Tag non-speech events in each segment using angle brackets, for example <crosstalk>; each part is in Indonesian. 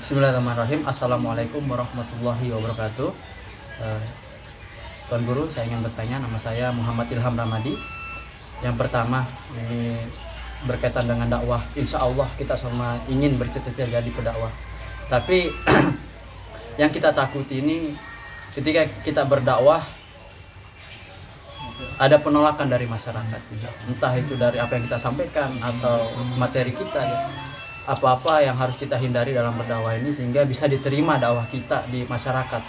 Bismillahirrahmanirrahim Assalamualaikum warahmatullahi wabarakatuh eh, Tuan Guru saya ingin bertanya Nama saya Muhammad Ilham Ramadi Yang pertama ini berkaitan dengan dakwah Insya Allah kita sama ingin bercita-cita jadi pedakwah tapi <clears throat> yang kita takuti ini ketika kita berdakwah ada penolakan dari masyarakat entah itu dari apa yang kita sampaikan atau materi kita ya. apa-apa yang harus kita hindari dalam berdakwah ini sehingga bisa diterima dakwah kita di masyarakat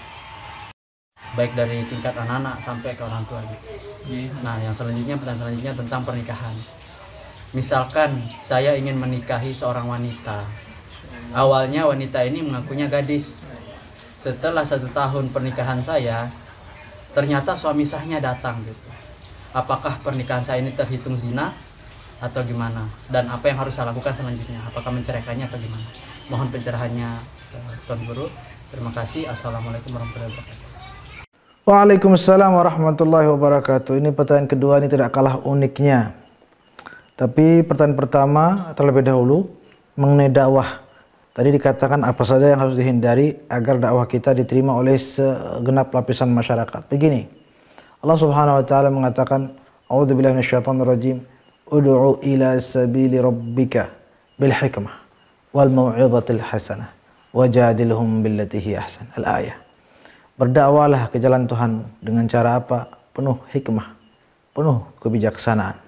baik dari tingkat anak-anak sampai ke orang tua gitu. iya. nah yang selanjutnya pertanyaan selanjutnya tentang pernikahan misalkan saya ingin menikahi seorang wanita Awalnya wanita ini mengakunya gadis. Setelah satu tahun pernikahan saya, ternyata suami sahnya datang gitu. Apakah pernikahan saya ini terhitung zina atau gimana? Dan apa yang harus saya lakukan selanjutnya? Apakah menceraikannya atau gimana? Mohon pencerahannya eh, Tuan Guru. Terima kasih. Assalamualaikum warahmatullahi wabarakatuh. Waalaikumsalam warahmatullahi wabarakatuh. Ini pertanyaan kedua ini tidak kalah uniknya. Tapi pertanyaan pertama terlebih dahulu mengenai dakwah. Tadi dikatakan apa saja yang harus dihindari agar dakwah kita diterima oleh segenap lapisan masyarakat. Begini, Allah Subhanahu wa taala mengatakan, "A'udzu billahi minasyaitonir rajim. Ud'u ila sabili rabbika bil hikmah wal mau'izatil hasanah wajadilhum billati hi ahsan." Al-ayah. Berdakwalah ke jalan Tuhan dengan cara apa? Penuh hikmah, penuh kebijaksanaan.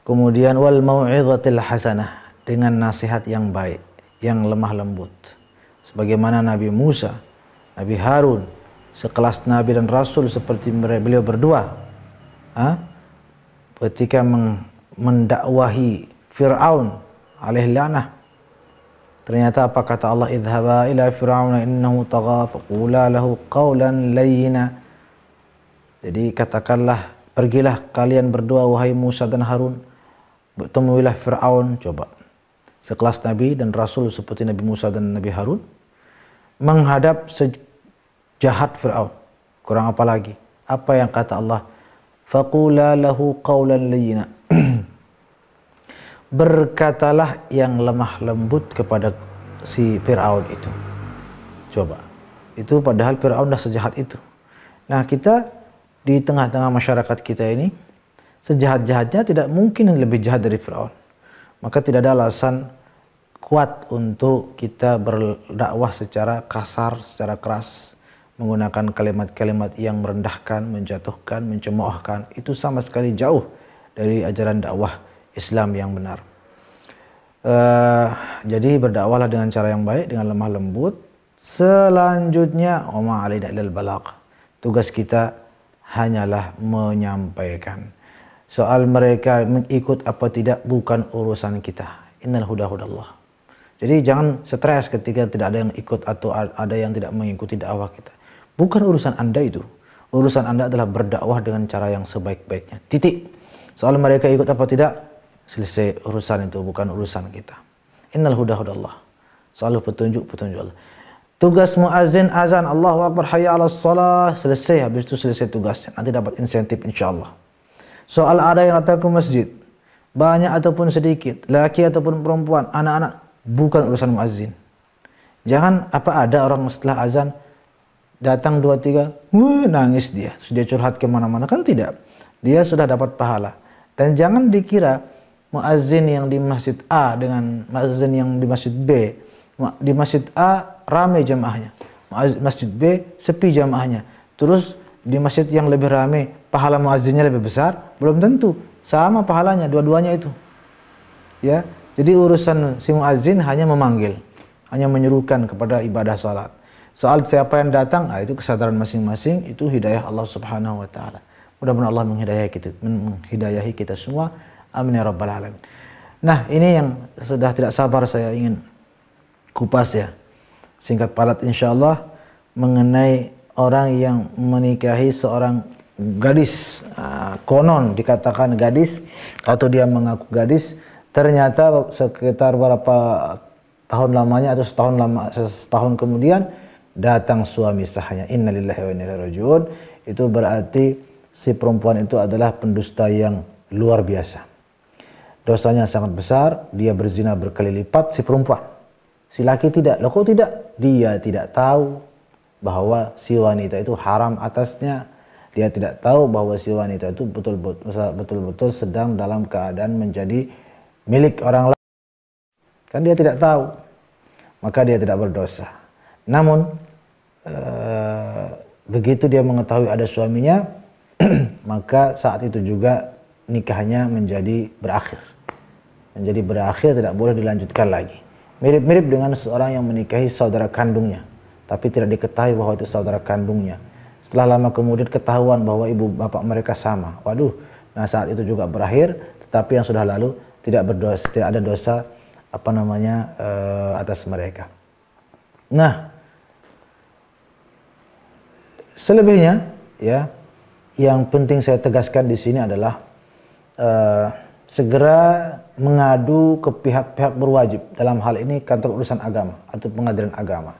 Kemudian wal mau'izatil hasanah dengan nasihat yang baik, yang lemah lembut. Sebagaimana Nabi Musa, Nabi Harun, sekelas Nabi dan Rasul seperti beliau berdua. Ha? Ketika mendakwahi Fir'aun alaih lanah. Ternyata apa kata Allah idhaba ila Fir'aun, innahu tagha faqula lahu qawlan layyina. Jadi katakanlah pergilah kalian berdua wahai Musa dan Harun temuilah Fir'aun coba sekelas Nabi dan Rasul seperti Nabi Musa dan Nabi Harun menghadap sejahat Fir'aun. Kurang apa lagi? Apa yang kata Allah? Faqula lahu qawlan layyina. <clears throat> Berkatalah yang lemah lembut kepada si Fir'aun itu. Coba. Itu padahal Fir'aun dah sejahat itu. Nah kita di tengah-tengah masyarakat kita ini, sejahat-jahatnya tidak mungkin lebih jahat dari Fir'aun maka tidak ada alasan kuat untuk kita berdakwah secara kasar, secara keras, menggunakan kalimat-kalimat yang merendahkan, menjatuhkan, mencemoohkan, itu sama sekali jauh dari ajaran dakwah Islam yang benar. Uh, jadi berdakwahlah dengan cara yang baik, dengan lemah lembut. Selanjutnya, Oma Ali Dalil balak. Tugas kita hanyalah menyampaikan. Soal mereka mengikut apa tidak bukan urusan kita. Innal huda hudallah. Jadi jangan stres ketika tidak ada yang ikut atau ada yang tidak mengikuti dakwah kita. Bukan urusan Anda itu. Urusan Anda adalah berdakwah dengan cara yang sebaik-baiknya. Titik. Soal mereka ikut apa tidak, selesai urusan itu bukan urusan kita. Innal huda hudallah. Soal petunjuk petunjuk Allah. Tugas muazin azan Allahu Akbar hayya 'alas salah selesai habis itu selesai tugasnya. Nanti dapat insentif insyaallah. Soal ada yang datang ke masjid, banyak ataupun sedikit, laki ataupun perempuan, anak-anak, bukan urusan muazzin. Jangan apa ada orang setelah azan datang dua tiga, wuh, nangis dia, sudah dia curhat kemana-mana kan tidak. Dia sudah dapat pahala. Dan jangan dikira muazzin yang di masjid A dengan muazzin yang di masjid B. Di masjid A rame jamaahnya, masjid B sepi jamaahnya. Terus di masjid yang lebih rame pahala muazzinnya lebih besar? Belum tentu. Sama pahalanya, dua-duanya itu. Ya, jadi urusan si muazzin hanya memanggil, hanya menyuruhkan kepada ibadah salat. Soal siapa yang datang, nah itu kesadaran masing-masing, itu hidayah Allah Subhanahu wa taala. Mudah-mudahan Allah menghidayahi kita, menghidayahi kita semua. Amin ya rabbal alamin. Nah, ini yang sudah tidak sabar saya ingin kupas ya. Singkat padat insyaallah mengenai orang yang menikahi seorang gadis ah, konon dikatakan gadis atau dia mengaku gadis ternyata sekitar berapa tahun lamanya atau setahun lama setahun kemudian datang suami sahnya innalillahi wa inna rajiun itu berarti si perempuan itu adalah pendusta yang luar biasa dosanya sangat besar dia berzina berkali lipat si perempuan si laki tidak loh kok tidak dia tidak tahu bahwa si wanita itu haram atasnya dia tidak tahu bahwa si wanita itu betul-betul sedang dalam keadaan menjadi milik orang lain. Kan dia tidak tahu. Maka dia tidak berdosa. Namun ee, eh, begitu dia mengetahui ada suaminya, <clears throat> maka saat itu juga nikahnya menjadi berakhir. Menjadi berakhir tidak boleh dilanjutkan lagi. Mirip-mirip dengan seorang yang menikahi saudara kandungnya, tapi tidak diketahui bahwa itu saudara kandungnya setelah lama kemudian ketahuan bahwa ibu bapak mereka sama. Waduh, nah saat itu juga berakhir, tetapi yang sudah lalu tidak berdosa, tidak ada dosa apa namanya uh, atas mereka. Nah, selebihnya ya yang penting saya tegaskan di sini adalah uh, segera mengadu ke pihak-pihak berwajib dalam hal ini kantor urusan agama atau pengadilan agama.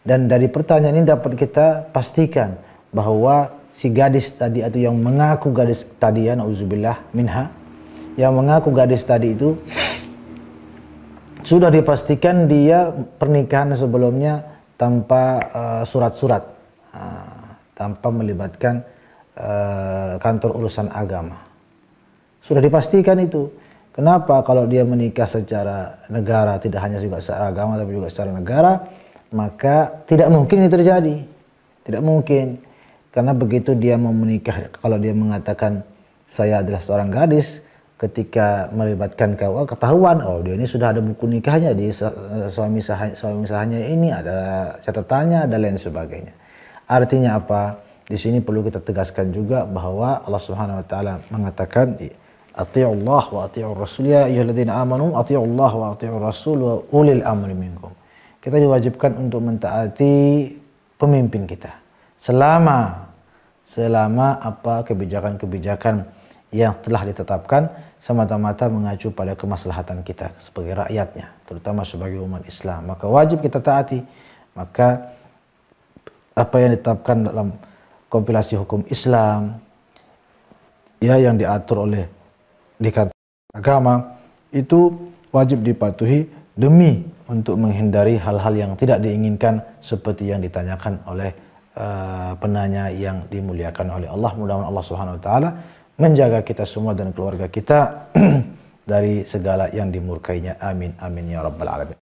Dan dari pertanyaan ini dapat kita pastikan bahwa si gadis tadi atau yang mengaku gadis tadi ya nauzubillah minha yang mengaku gadis tadi itu sudah dipastikan dia pernikahan sebelumnya tanpa eh, surat-surat uh, uh, tanpa melibatkan uh, kantor urusan agama sudah dipastikan itu kenapa kalau dia menikah secara negara tidak hanya juga secara agama tapi juga secara negara maka tidak mungkin ini terjadi tidak mungkin karena begitu dia mau menikah, kalau dia mengatakan saya adalah seorang gadis, ketika melibatkan KUA ketahuan oh dia ini sudah ada buku nikahnya di eh, suami sah suami sahnya ini ada catatannya ada lain sebagainya artinya apa di sini perlu kita tegaskan juga bahwa Allah Subhanahu wa taala mengatakan Allah wa atiiur rasul ya ayyuhalladzina amanu Allah wa atiiur rasul wa ulil amri minkum kita diwajibkan untuk mentaati pemimpin kita selama selama apa kebijakan-kebijakan yang telah ditetapkan semata-mata mengacu pada kemaslahatan kita sebagai rakyatnya, terutama sebagai umat Islam. Maka wajib kita taati. Maka apa yang ditetapkan dalam kompilasi hukum Islam, ya yang diatur oleh dikat agama, itu wajib dipatuhi demi untuk menghindari hal-hal yang tidak diinginkan seperti yang ditanyakan oleh Eh, penanya yang dimuliakan oleh Allah. Mudah-mudahan Allah Subhanahu wa taala menjaga kita semua dan keluarga kita <clears throat> dari segala yang dimurkainya. Amin amin ya rabbal alamin.